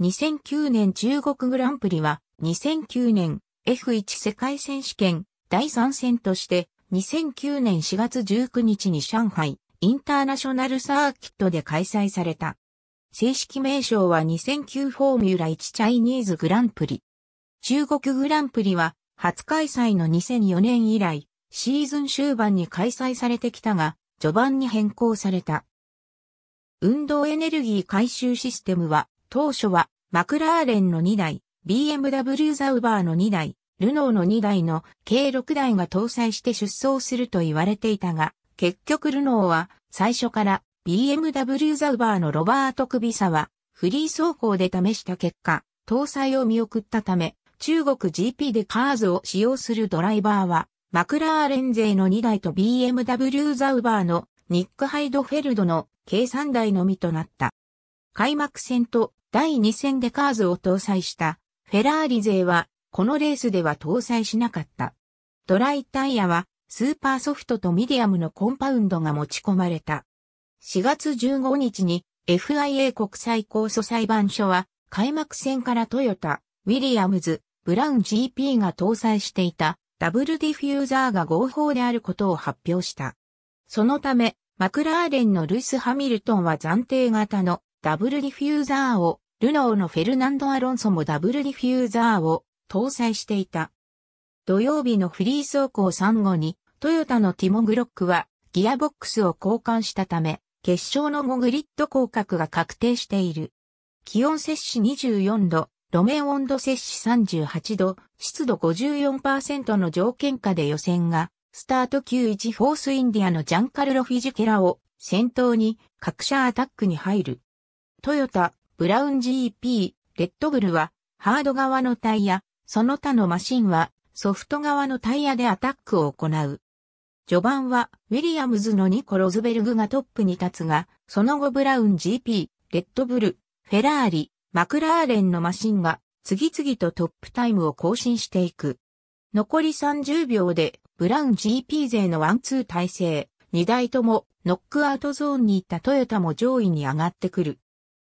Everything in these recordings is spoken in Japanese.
2009年中国グランプリは、2009年 F1 世界選手権第3戦として、2009年4月19日に上海インターナショナルサーキットで開催された。正式名称は2009フォーミュラ1チャイニーズグランプリ。中国グランプリは、初開催の2004年以来、シーズン終盤に開催されてきたが、序盤に変更された。運動エネルギー回収システムは当初は、マクラーレンの2台、BMW ザウバーの2台、ルノーの2台の計6台が搭載して出走すると言われていたが、結局ルノーは最初から BMW ザウバーのロバート・クビサはフリー走行で試した結果、搭載を見送ったため、中国 GP でカーズを使用するドライバーは、マクラーレン勢の2台と BMW ザウバーのニック・ハイドフェルドの計3台のみとなった。開幕戦と第2戦でカーズを搭載したフェラーリ勢はこのレースでは搭載しなかった。ドライタイヤはスーパーソフトとミディアムのコンパウンドが持ち込まれた。4月15日に FIA 国際控訴裁判所は開幕戦からトヨタ、ウィリアムズ、ブラウン GP が搭載していたダブルディフューザーが合法であることを発表した。そのため、マクラーレンのルイス・ハミルトンは暫定型のダブルディフューザーを、ルノーのフェルナンド・アロンソもダブルディフューザーを搭載していた。土曜日のフリー走行3後に、トヨタのティモ・グロックはギアボックスを交換したため、決勝の5グリッド降格が確定している。気温摂氏24度、路面温度摂氏38度、湿度54%の条件下で予選が、スタート91フォースインディアのジャンカルロ・フィジュケラを先頭に各社アタックに入る。トヨタ、ブラウン GP、レッドブルは、ハード側のタイヤ、その他のマシンは、ソフト側のタイヤでアタックを行う。序盤は、ウィリアムズのニコ・ロズベルグがトップに立つが、その後ブラウン GP、レッドブル、フェラーリ、マクラーレンのマシンが、次々とトップタイムを更新していく。残り30秒で、ブラウン GP 勢のワンツー体制、2台ともノックアウトゾーンに行ったトヨタも上位に上がってくる。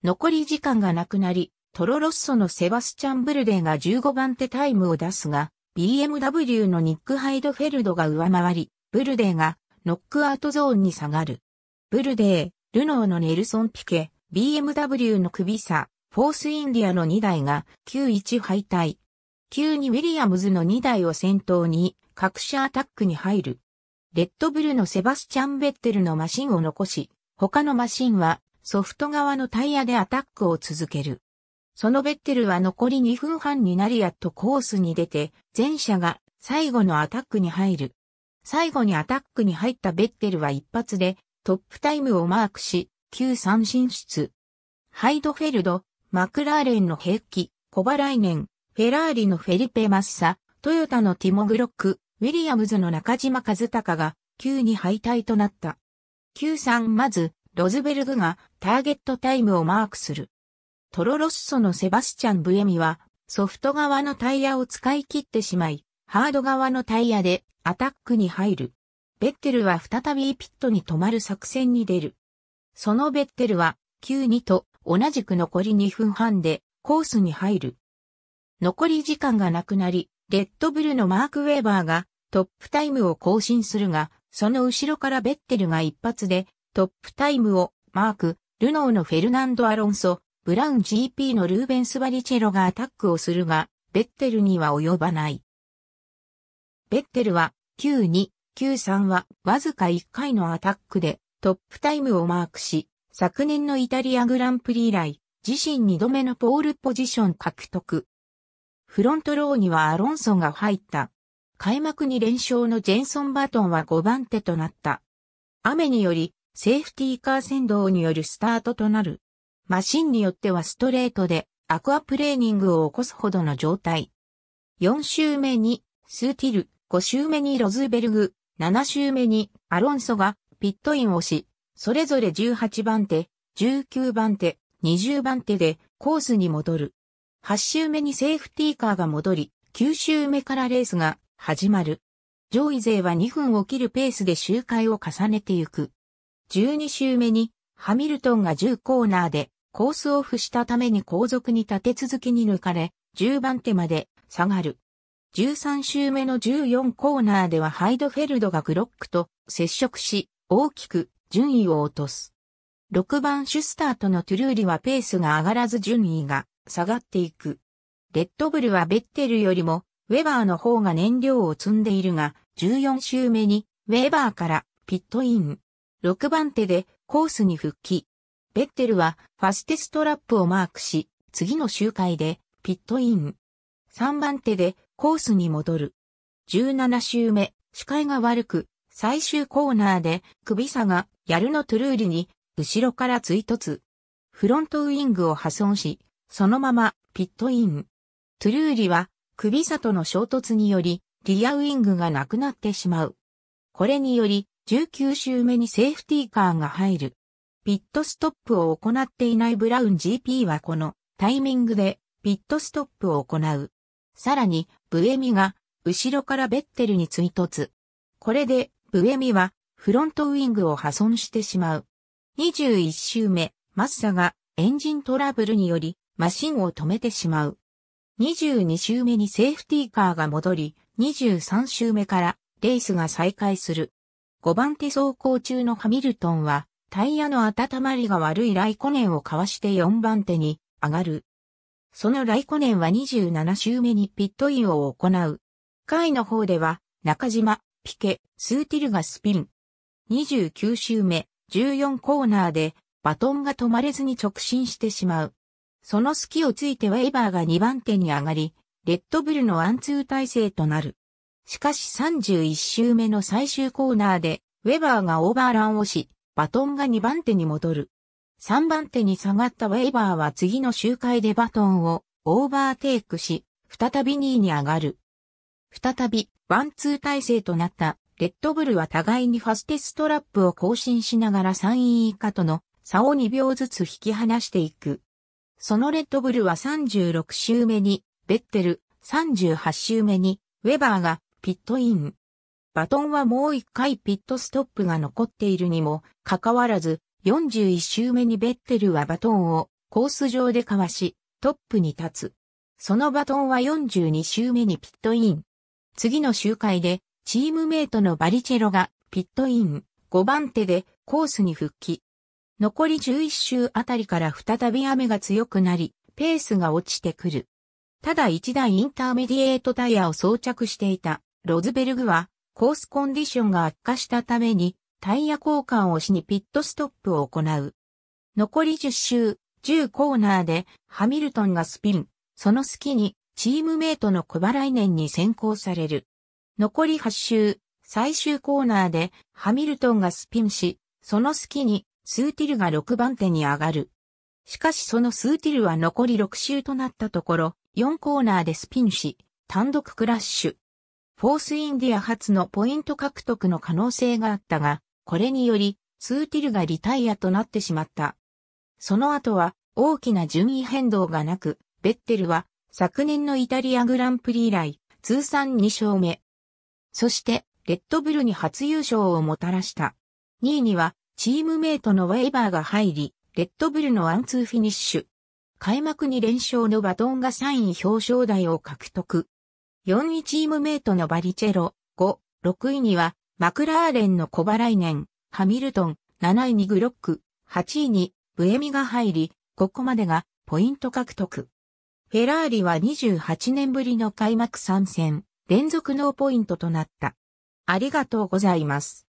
残り時間がなくなり、トロロッソのセバスチャン・ブルデーが15番手タイムを出すが、BMW のニック・ハイドフェルドが上回り、ブルデーがノックアウトゾーンに下がる。ブルデー、ルノーのネルソン・ピケ、BMW のクビサ、フォースインディアの2台が9-1敗退。急にウィリアムズの2台を先頭に各社アタックに入る。レッドブルのセバスチャン・ベッテルのマシンを残し、他のマシンはソフト側のタイヤでアタックを続ける。そのベッテルは残り2分半になりやっとコースに出て、前者が最後のアタックに入る。最後にアタックに入ったベッテルは一発でトップタイムをマークし、9 3進出。ハイドフェルド、マクラーレンの兵器、コバライネン、フェラーリのフェリペ・マッサ、トヨタのティモ・グロック、ウィリアムズの中島和隆が急に敗退となった。9 3まずロズベルグがターゲットタイムをマークする。トロロッソのセバスチャン・ブエミはソフト側のタイヤを使い切ってしまい、ハード側のタイヤでアタックに入る。ベッテルは再びピットに止まる作戦に出る。そのベッテルは Q2 と同じく残り2分半でコースに入る。残り時間がなくなり、レッドブルのマーク・ウェーバーがトップタイムを更新するが、その後ろからベッテルが一発でトップタイムをマーク、ルノーのフェルナンド・アロンソ、ブラウン GP のルーベンス・バリチェロがアタックをするが、ベッテルには及ばない。ベッテルは、Q2、Q3 は、わずか1回のアタックで、トップタイムをマークし、昨年のイタリアグランプリ以来、自身2度目のポールポジション獲得。フロントローにはアロンソが入った。開幕に連勝のジェンソン・バトンは5番手となった。雨により、セーフティーカー先導によるスタートとなる。マシンによってはストレートでアクアプレーニングを起こすほどの状態。4周目にスーティル、5周目にロズベルグ、7周目にアロンソがピットインをし、それぞれ18番手、19番手、20番手でコースに戻る。8周目にセーフティーカーが戻り、9周目からレースが始まる。上位勢は2分を切るペースで周回を重ねていく。12周目にハミルトンが10コーナーでコースオフしたために後続に立て続けに抜かれ、10番手まで下がる。13周目の14コーナーではハイドフェルドがグロックと接触し、大きく順位を落とす。6番シュスターとのトゥルーリはペースが上がらず順位が下がっていく。レッドブルはベッテルよりもウェバーの方が燃料を積んでいるが、14周目にウェバーからピットイン。6番手でコースに復帰。ベッテルはファステストラップをマークし、次の周回でピットイン。3番手でコースに戻る。17周目、視界が悪く、最終コーナーで首差がやるのトゥルーリに後ろから追突。フロントウィングを破損し、そのままピットイン。トゥルーリは首差との衝突によりリアウィングがなくなってしまう。これにより19周目にセーフティーカーが入る。ピットストップを行っていないブラウン GP はこのタイミングでピットストップを行う。さらに、ブエミが後ろからベッテルに追突。これで、ブエミはフロントウィングを破損してしまう。21周目、マッサがエンジントラブルによりマシンを止めてしまう。22周目にセーフティーカーが戻り、23周目からレースが再開する。5番手走行中のハミルトンは、タイヤの温まりが悪いライコネンをかわして4番手に上がる。そのライコネンは27周目にピットインを行う。下位の方では、中島、ピケ、スーティルがスピン。29周目、14コーナーで、バトンが止まれずに直進してしまう。その隙をついてウェイバーが2番手に上がり、レッドブルのワンツー体制となる。しかし31周目の最終コーナーで、ウェバーがオーバーランをし、バトンが2番手に戻る。3番手に下がったウェイバーは次の周回でバトンをオーバーテイクし、再び2位に上がる。再び、ワンツー体制となったレッドブルは互いにファステストラップを更新しながら3位以下との差を2秒ずつ引き離していく。そのレッドブルは36周目にベッテル、38周目にウェバーがピットイン。バトンはもう一回ピットストップが残っているにもかかわらず、41周目にベッテルはバトンをコース上でかわし、トップに立つ。そのバトンは42周目にピットイン。次の周回で、チームメイトのバリチェロがピットイン、5番手でコースに復帰。残り11周あたりから再び雨が強くなり、ペースが落ちてくる。ただ1台インターメディエートタイヤを装着していたロズベルグは、コースコンディションが悪化したために、タイヤ交換をしにピットストップを行う。残り10周、10コーナーで、ハミルトンがスピン、その隙に、チームメイトの小払い年に先行される。残り8周、最終コーナーで、ハミルトンがスピンし、その隙に、スーティルが6番手に上がる。しかしそのスーティルは残り6周となったところ、4コーナーでスピンし、単独クラッシュ。フォースインディア初のポイント獲得の可能性があったが、これにより、ツーティルがリタイアとなってしまった。その後は、大きな順位変動がなく、ベッテルは、昨年のイタリアグランプリ以来、通算2勝目。そして、レッドブルに初優勝をもたらした。2位には、チームメイトのウェイバーが入り、レッドブルのワンツーフィニッシュ。開幕に連勝のバトンが3位表彰台を獲得。4位チームメイトのバリチェロ、5、6位には、マクラーレンのコバライネン、ハミルトン、7位にグロック、8位にブエミが入り、ここまでがポイント獲得。フェラーリは28年ぶりの開幕参戦、連続ノーポイントとなった。ありがとうございます。